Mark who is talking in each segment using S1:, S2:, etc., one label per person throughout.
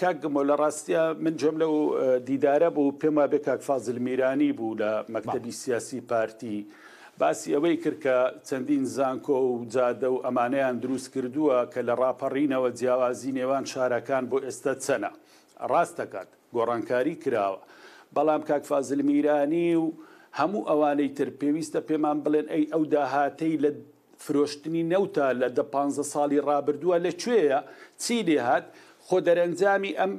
S1: کاکگمۆ لە ڕاستە من جۆم لەو دیدارە بوو پێما بێ کاک فازل میرانی بوو لە مەکتەبی سیاسی پارتی باسی ئەوەی کرد کە چەندین زانکۆ و جادە و ئەمانەیان دروست کردووە کە لە ڕاپەڕینەوە جیاوازی نێوان شارەکان بۆ ئێستا چەنە ڕاستەکات گۆڕانکاری کراوە بەڵام کاک فازل میرانی و هەموو ئەوانەی تر پێویستە پێمان بڵێن ئەی ئەو داهاتەی لە فرۆشتنی نەوتە لە دە پ ساڵی ڕابردووە لەکوێیە چی لێ هاات خۆ دەرەنجامی ئەم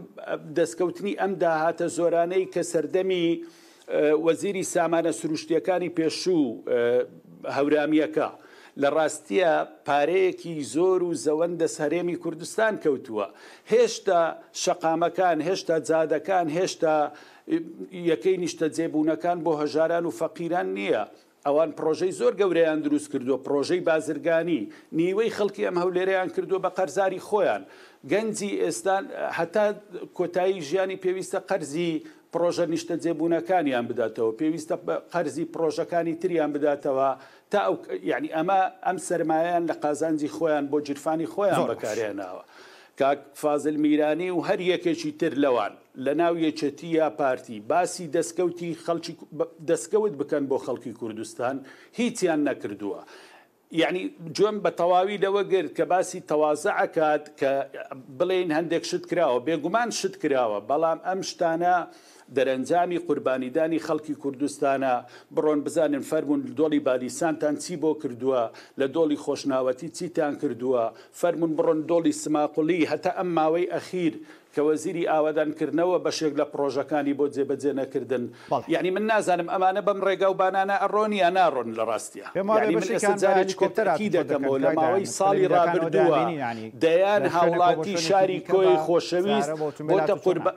S1: دەستکەوتنی ئەم داهاتە زۆرانەی کە سەردەمی وەزیری سامانە سروشتیەکانی پێشوو هەورامیەکە لە ڕاستیە پارەیەکی زۆر و زەوەندە سەرێمی کوردستان کەوتووە هێشتا شەقامەکان هێشتا جادەکان هێشتا یەکەی نیشتە جێبوونەکان بۆ هەژاران و فەقیران نییە ئەوان پرۆژەی زۆر گەورەیان دروست کردووە پرۆژەی بازرگانی نیوەی خەڵکی ئەم هەولێریان کردووە بە قەرزاری خۆیان گەنجی ئێستان هەتا کۆتایی ژیانی پێویستە قەرزی پرۆژە نیشتە جێبوونەکانیان بداتەوە پێویستە قەرزی پرۆژەکانی تریان بداتەوە تا ئەو یعنی ئەمە ئەم سرمایان لە قازانجی خۆیان بۆ جرفانی خۆیان بەکارێناوە. کاک فازل میرانی و هەر یەکێکی تر لەوان لە ناو یەچەتی یا پارتی باسی دەستکەوتی دەستکەوت بکەن بۆ خەڵکی کوردستان هیچیان نەکردووە یعنی جوێم بە تەواوی لەوە گرت کە باسی تەوازە ئەکات کە بڵێن هەندێک شت کراوە بێگومان شت کراوە بەڵام ئەم شتانە دەرەنجامی قوربانیدانی خەڵکی کوردستانە بڕۆن بزانن فەرمونون دۆڵی بالیسانتان چی بۆ کردووە لە دۆڵی خۆشناوەتی چیتان کردووە فەرمونون بڕۆن دۆڵی سماقلی هەتا ئەم ماوەی ئەخیر کە وەزیری ئاوادانکردنەوە بەشێک لە پرۆژەکانی بۆ جێبەجێ نەکردن یعنی من نازانم ئەمانە بەم ڕێگا و بانانە ئەڕۆنی ئەناڕۆن لە ڕاستیە جارێکی دەکەمەوە لە ماوەی ساڵی ڕابردووە دەیان هاوڵاتی شاری کۆی خۆشەویست بۆتە قوربە.